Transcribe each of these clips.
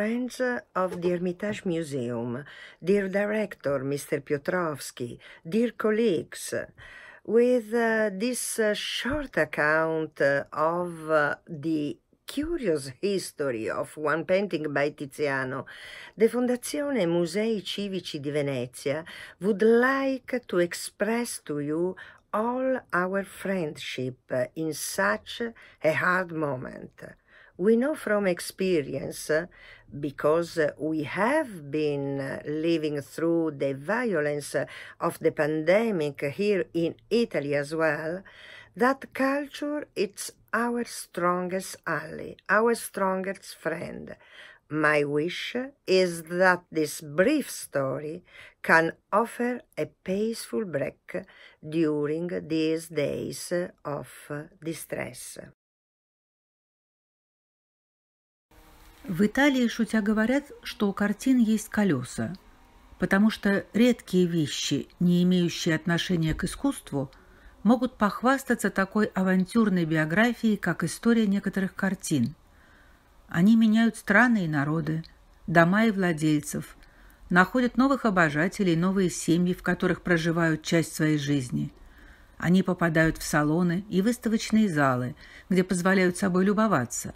Friends of the Hermitage Museum, dear director Mr. Piotrowski, dear colleagues, with uh, this uh, short account uh, of the curious history of one painting by Tiziano, the Fondazione Musei Civici di Venezia would like to express to you all our friendship in such a hard moment. We know from experience because we have been living through the violence of the pandemic here in Italy as well, that culture it's our strongest ally, our strongest friend. My wish is that this brief story can offer a peaceful break during these days of distress. В Италии, шутя, говорят, что у картин есть колеса, потому что редкие вещи, не имеющие отношения к искусству, могут похвастаться такой авантюрной биографией, как история некоторых картин. Они меняют страны и народы, дома и владельцев, находят новых обожателей, новые семьи, в которых проживают часть своей жизни. Они попадают в салоны и выставочные залы, где позволяют собой любоваться,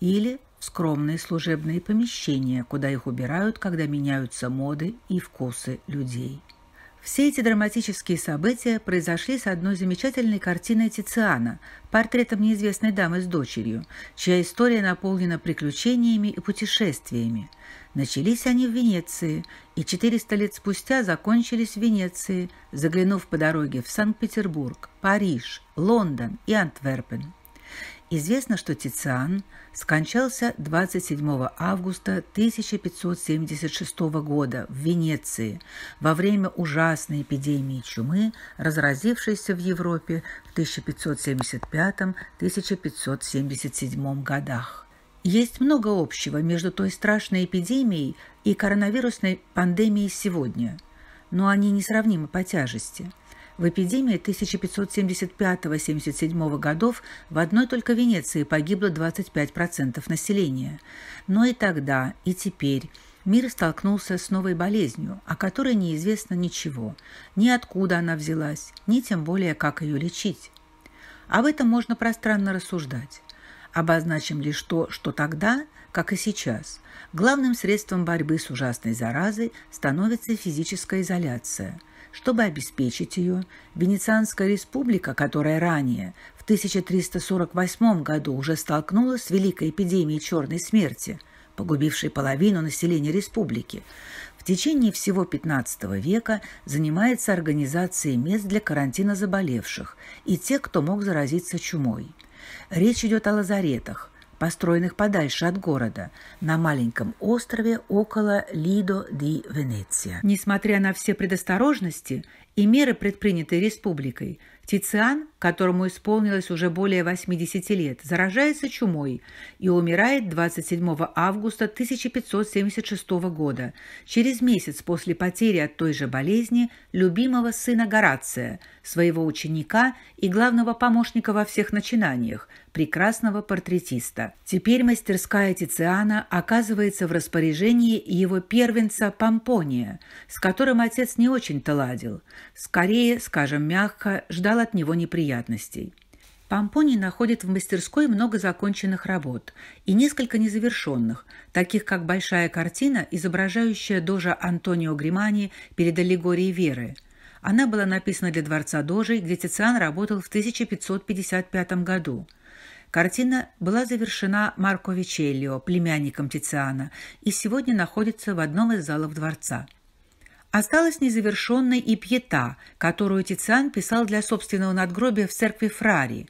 или в скромные служебные помещения, куда их убирают, когда меняются моды и вкусы людей. Все эти драматические события произошли с одной замечательной картиной Тициана, портретом неизвестной дамы с дочерью, чья история наполнена приключениями и путешествиями. Начались они в Венеции, и 400 лет спустя закончились в Венеции, заглянув по дороге в Санкт-Петербург, Париж, Лондон и Антверпен. Известно, что Тициан скончался 27 августа 1576 года в Венеции во время ужасной эпидемии чумы, разразившейся в Европе в 1575-1577 годах. Есть много общего между той страшной эпидемией и коронавирусной пандемией сегодня, но они несравнимы по тяжести – в эпидемии 1575-77 годов в одной только Венеции погибло 25% населения. Но и тогда, и теперь мир столкнулся с новой болезнью, о которой неизвестно ничего, ни откуда она взялась, ни тем более, как ее лечить. Об этом можно пространно рассуждать. Обозначим лишь то, что тогда, как и сейчас, главным средством борьбы с ужасной заразой становится физическая изоляция – чтобы обеспечить ее, Венецианская республика, которая ранее, в 1348 году, уже столкнулась с великой эпидемией черной смерти, погубившей половину населения республики, в течение всего XV века занимается организацией мест для карантина заболевших и тех, кто мог заразиться чумой. Речь идет о лазаретах, построенных подальше от города, на маленьком острове около Лидо-ди-Венеция. Несмотря на все предосторожности и меры, предпринятые республикой, Тициан которому исполнилось уже более 80 лет, заражается чумой и умирает 27 августа 1576 года, через месяц после потери от той же болезни любимого сына Горация, своего ученика и главного помощника во всех начинаниях, прекрасного портретиста. Теперь мастерская Тициана оказывается в распоряжении его первенца Помпония, с которым отец не очень-то ладил. Скорее, скажем мягко, ждал от него неприятности неприятностей. Помпоний находит в мастерской много законченных работ и несколько незавершенных, таких как большая картина, изображающая дожа Антонио Гримани перед аллегорией Веры. Она была написана для Дворца Дожей, где Тициан работал в 1555 году. Картина была завершена Марко Вичеллио, племянником Тициана, и сегодня находится в одном из залов дворца. Осталась незавершенной и пьета, которую Тициан писал для собственного надгробия в церкви Фрари.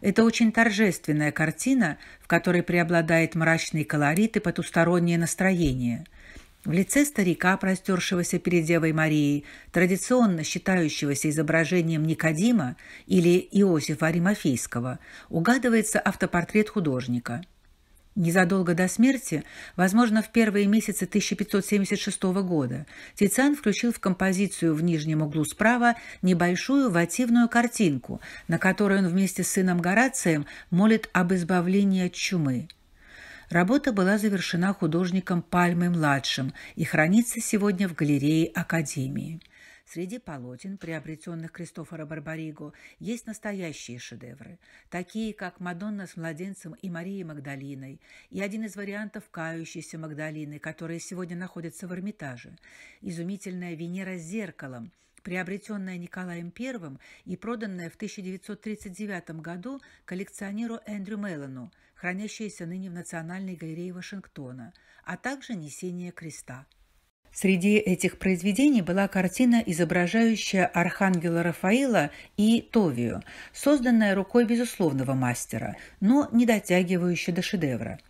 Это очень торжественная картина, в которой преобладает мрачный колорит и потустороннее настроение. В лице старика, простершегося перед Девой Марией, традиционно считающегося изображением Никодима или Иосифа Аримофейского, угадывается автопортрет художника – Незадолго до смерти, возможно, в первые месяцы 1576 года, Тициан включил в композицию в нижнем углу справа небольшую вативную картинку, на которой он вместе с сыном Горацием молит об избавлении от чумы. Работа была завершена художником Пальмой-младшим и хранится сегодня в галерее Академии. Среди полотен, приобретенных Кристофора Барбариго, есть настоящие шедевры, такие как «Мадонна с младенцем» и «Мария Магдалиной», и один из вариантов «Кающейся Магдалины», которые сегодня находятся в Эрмитаже, изумительная «Венера с зеркалом», приобретенная Николаем I и проданная в 1939 году коллекционеру Эндрю Меллану, хранящаяся ныне в Национальной галерее Вашингтона, а также «Несение креста». Среди этих произведений была картина, изображающая архангела Рафаила и Товию, созданная рукой безусловного мастера, но не дотягивающая до шедевра.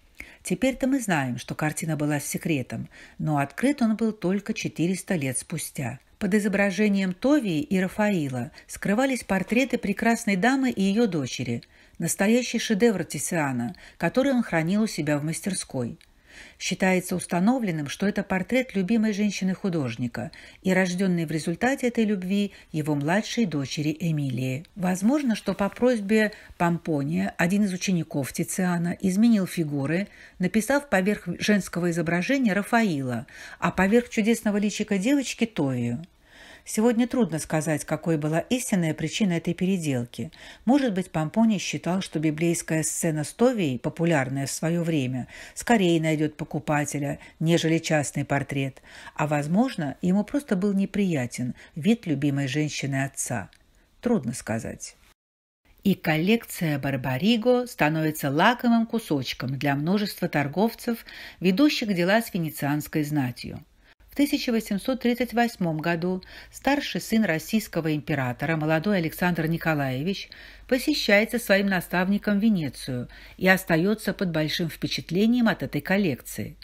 Теперь-то мы знаем, что картина была с секретом, но открыт он был только 400 лет спустя. Под изображением Товии и Рафаила скрывались портреты прекрасной дамы и ее дочери – настоящий шедевр Тициана, который он хранил у себя в мастерской – Считается установленным, что это портрет любимой женщины художника и рожденный в результате этой любви его младшей дочери Эмилии. Возможно, что по просьбе Помпония один из учеников Тициана изменил фигуры, написав поверх женского изображения Рафаила, а поверх чудесного личика девочки Тою. Сегодня трудно сказать, какой была истинная причина этой переделки. Может быть, Помпоний считал, что библейская сцена Стовии, популярная в свое время, скорее найдет покупателя, нежели частный портрет. А, возможно, ему просто был неприятен вид любимой женщины отца. Трудно сказать и коллекция Барбариго становится лакомым кусочком для множества торговцев, ведущих дела с венецианской знатью. 1838 году старший сын российского императора, молодой Александр Николаевич, посещает со своим наставником Венецию и остается под большим впечатлением от этой коллекции.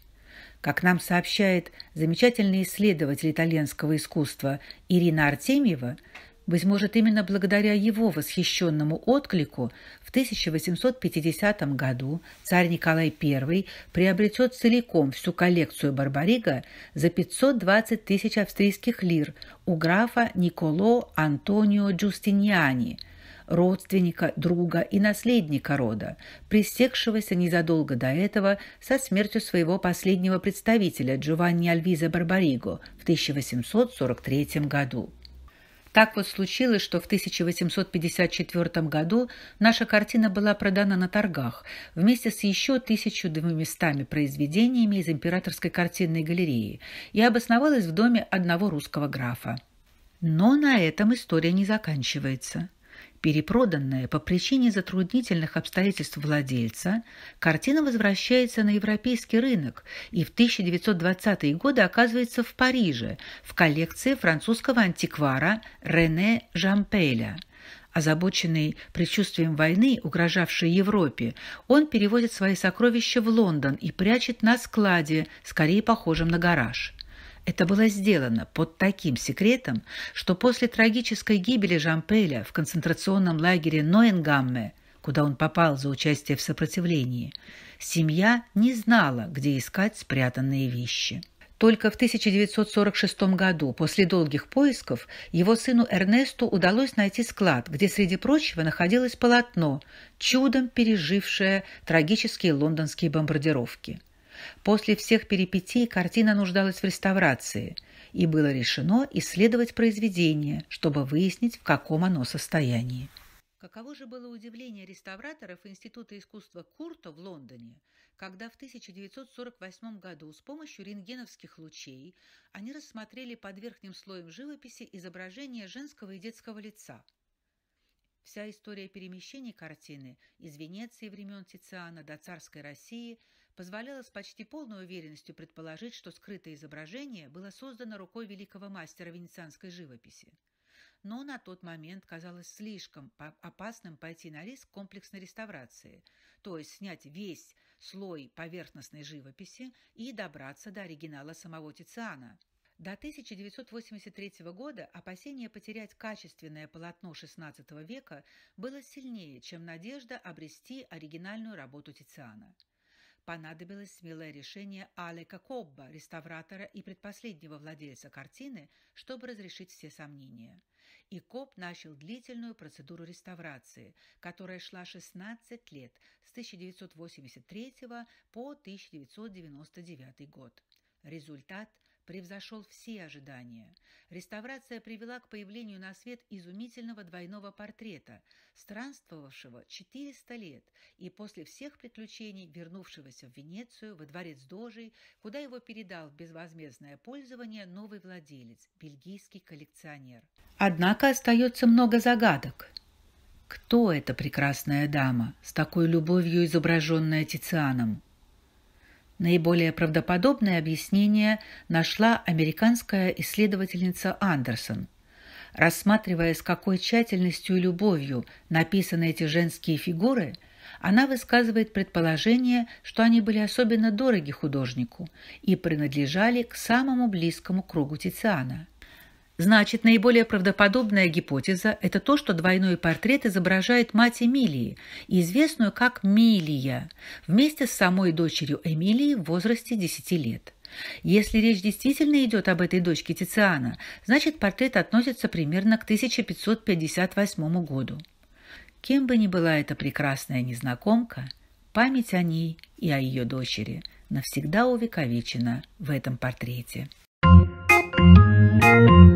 Как нам сообщает замечательный исследователь итальянского искусства Ирина Артемьева, быть может, именно благодаря его восхищенному отклику в 1850 году царь Николай I приобретет целиком всю коллекцию Барбарига за 520 тысяч австрийских лир у графа Николо Антонио Джустиниани – родственника, друга и наследника рода, пресекшегося незадолго до этого со смертью своего последнего представителя Джованни Альвиза Барбариго в 1843 году. Так вот случилось, что в 1854 году наша картина была продана на торгах вместе с еще 1200 произведениями из Императорской картинной галереи и обосновалась в доме одного русского графа. Но на этом история не заканчивается. Перепроданная по причине затруднительных обстоятельств владельца, картина возвращается на европейский рынок и в 1920-е годы оказывается в Париже в коллекции французского антиквара Рене Жампеля. Озабоченный предчувствием войны, угрожавшей Европе, он переводит свои сокровища в Лондон и прячет на складе, скорее похожем на гараж. Это было сделано под таким секретом, что после трагической гибели Жампеля в концентрационном лагере Ноенгамме, куда он попал за участие в сопротивлении, семья не знала, где искать спрятанные вещи. Только в 1946 году, после долгих поисков, его сыну Эрнесту удалось найти склад, где, среди прочего, находилось полотно, чудом пережившее трагические лондонские бомбардировки. После всех перипетий картина нуждалась в реставрации, и было решено исследовать произведение, чтобы выяснить, в каком оно состоянии. Каково же было удивление реставраторов Института искусства Курта в Лондоне, когда в 1948 году с помощью рентгеновских лучей они рассмотрели под верхним слоем живописи изображение женского и детского лица. Вся история перемещений картины из Венеции времен Тициана до царской России – позволяло с почти полной уверенностью предположить, что скрытое изображение было создано рукой великого мастера венецианской живописи. Но на тот момент казалось слишком опасным пойти на риск комплексной реставрации, то есть снять весь слой поверхностной живописи и добраться до оригинала самого Тициана. До 1983 года опасение потерять качественное полотно XVI века было сильнее, чем надежда обрести оригинальную работу Тициана понадобилось смелое решение Алека Кобба, реставратора и предпоследнего владельца картины, чтобы разрешить все сомнения. И Кобб начал длительную процедуру реставрации, которая шла 16 лет с 1983 по 1999 год. Результат – превзошел все ожидания. Реставрация привела к появлению на свет изумительного двойного портрета, странствовавшего 400 лет и после всех приключений вернувшегося в Венецию во дворец Дожей, куда его передал в безвозмездное пользование новый владелец, бельгийский коллекционер. Однако остается много загадок. Кто эта прекрасная дама, с такой любовью изображенная Тицианом? Наиболее правдоподобное объяснение нашла американская исследовательница Андерсон. Рассматривая, с какой тщательностью и любовью написаны эти женские фигуры, она высказывает предположение, что они были особенно дороги художнику и принадлежали к самому близкому кругу Тициана – Значит, наиболее правдоподобная гипотеза – это то, что двойной портрет изображает мать Эмилии, известную как Милия, вместе с самой дочерью Эмилии в возрасте 10 лет. Если речь действительно идет об этой дочке Тициана, значит, портрет относится примерно к 1558 году. Кем бы ни была эта прекрасная незнакомка, память о ней и о ее дочери навсегда увековечена в этом портрете. Thank you.